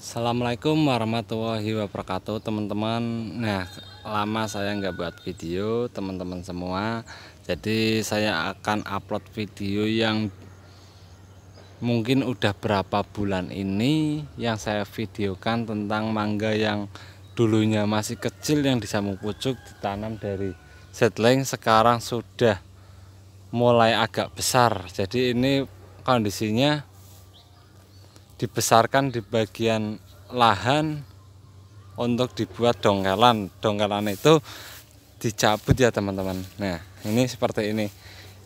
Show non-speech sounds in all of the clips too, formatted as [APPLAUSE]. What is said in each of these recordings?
Assalamualaikum warahmatullahi wabarakatuh teman-teman Nah lama saya nggak buat video teman-teman semua Jadi saya akan upload video yang mungkin udah berapa bulan ini Yang saya videokan tentang mangga yang dulunya masih kecil yang disambung pucuk ditanam dari setling Sekarang sudah mulai agak besar Jadi ini kondisinya dibesarkan di bagian lahan untuk dibuat dongkalan dongkalan itu dicabut ya teman-teman nah ini seperti ini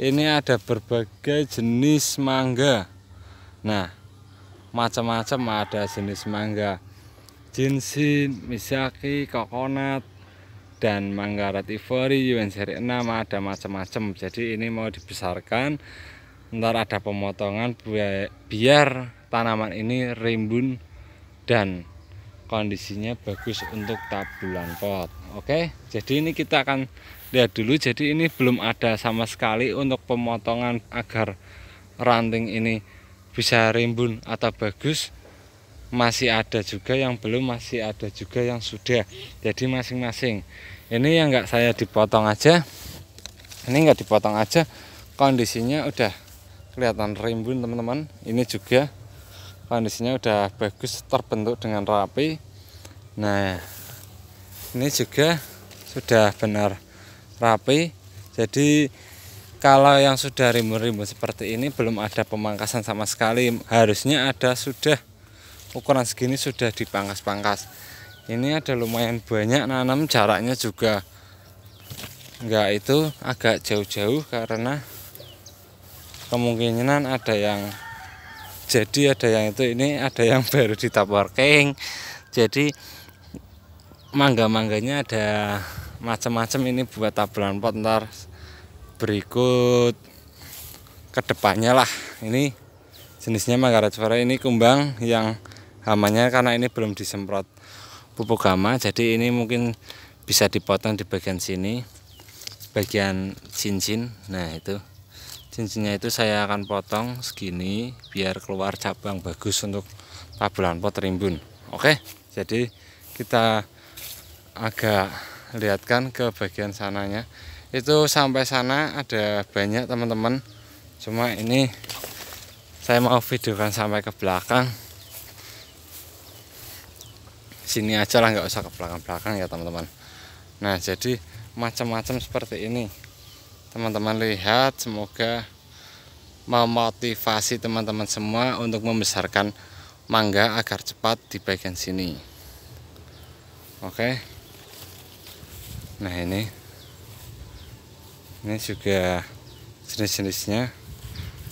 ini ada berbagai jenis mangga nah macam-macam ada jenis mangga jinsin, misaki, kokonat dan mangga ratifori UN seri 6 ada macam-macam jadi ini mau dibesarkan ntar ada pemotongan biar tanaman ini rimbun dan kondisinya bagus untuk tabulan pot oke jadi ini kita akan lihat dulu jadi ini belum ada sama sekali untuk pemotongan agar ranting ini bisa rimbun atau bagus masih ada juga yang belum masih ada juga yang sudah jadi masing-masing ini yang enggak saya dipotong aja ini enggak dipotong aja kondisinya udah kelihatan rimbun teman-teman ini juga kondisinya udah bagus terbentuk dengan rapi nah ini juga sudah benar rapi jadi kalau yang sudah rimbun-rimbun seperti ini belum ada pemangkasan sama sekali harusnya ada sudah ukuran segini sudah dipangkas-pangkas ini ada lumayan banyak nanam jaraknya juga enggak itu agak jauh-jauh karena kemungkinan ada yang jadi ada yang itu ini ada yang [LAUGHS] baru di tap working jadi mangga-mangganya ada macam-macam ini buat tabulan pot ntar berikut kedepannya lah ini jenisnya mangga vera ini kumbang yang hamanya karena ini belum disemprot pupuk hama jadi ini mungkin bisa dipotong di bagian sini bagian cincin nah itu cincinnya itu saya akan potong segini biar keluar cabang bagus untuk tabulan pot rimbun oke jadi kita agak lihatkan ke bagian sananya itu sampai sana ada banyak teman-teman cuma ini saya mau videokan sampai ke belakang sini aja lah nggak usah ke belakang-belakang ya teman-teman nah jadi macam-macam seperti ini teman-teman lihat semoga memotivasi teman-teman semua untuk membesarkan mangga agar cepat di bagian sini oke nah ini ini juga jenis-jenisnya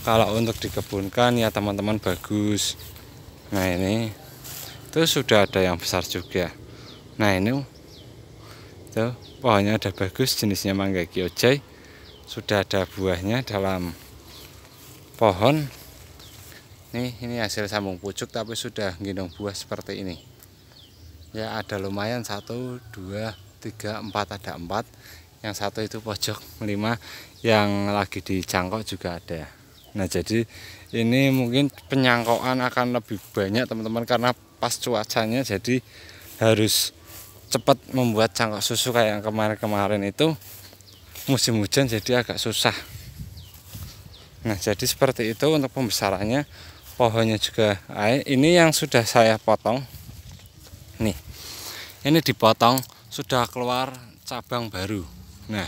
kalau untuk dikebunkan ya teman-teman bagus nah ini itu sudah ada yang besar juga nah ini itu pohonnya ada bagus jenisnya mangga kiojai sudah ada buahnya dalam pohon nih ini hasil sambung pucuk tapi sudah gendong buah seperti ini ya ada lumayan satu dua tiga empat ada empat yang satu itu pojok lima yang lagi dicangkok juga ada nah jadi ini mungkin penyangkokan akan lebih banyak teman-teman karena pas cuacanya jadi harus cepat membuat cangkok susu kayak yang kemarin-kemarin itu musim hujan jadi agak susah nah jadi seperti itu untuk pembesarannya pohonnya juga ini yang sudah saya potong nih ini dipotong sudah keluar cabang baru nah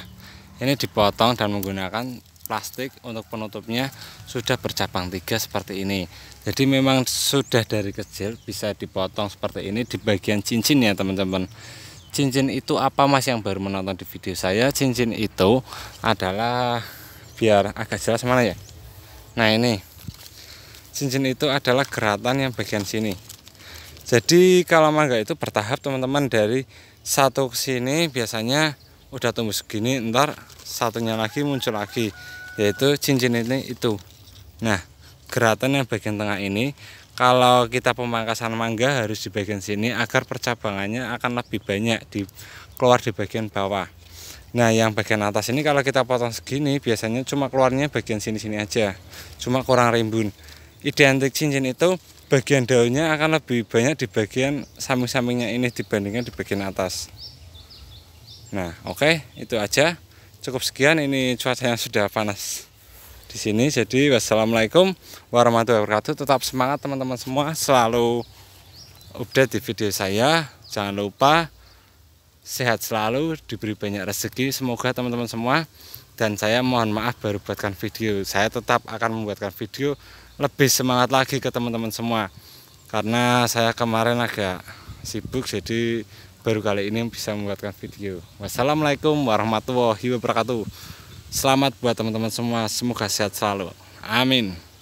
ini dipotong dan menggunakan plastik untuk penutupnya sudah bercabang tiga seperti ini jadi memang sudah dari kecil bisa dipotong seperti ini di bagian cincin ya teman-teman cincin itu apa mas yang baru menonton di video saya cincin itu adalah biar agak jelas mana ya nah ini cincin itu adalah geratan yang bagian sini jadi kalau mangga itu bertahap teman-teman dari satu ke sini biasanya udah tumbuh segini ntar satunya lagi muncul lagi yaitu cincin ini itu nah geratan yang bagian tengah ini kalau kita pemangkasan mangga harus di bagian sini agar percabangannya akan lebih banyak di keluar di bagian bawah nah yang bagian atas ini kalau kita potong segini biasanya cuma keluarnya bagian sini-sini aja cuma kurang rimbun identik cincin itu bagian daunnya akan lebih banyak di bagian samping-sampingnya ini dibandingkan di bagian atas nah oke okay, itu aja cukup sekian ini cuacanya sudah panas di sini. Jadi wassalamualaikum warahmatullahi wabarakatuh. Tetap semangat teman-teman semua. Selalu update di video saya. Jangan lupa sehat selalu, diberi banyak rezeki. Semoga teman-teman semua dan saya mohon maaf baru buatkan video. Saya tetap akan membuatkan video lebih semangat lagi ke teman-teman semua. Karena saya kemarin agak sibuk jadi baru kali ini bisa membuatkan video. Wassalamualaikum warahmatullahi wabarakatuh. Selamat buat teman-teman semua, semoga sehat selalu. Amin.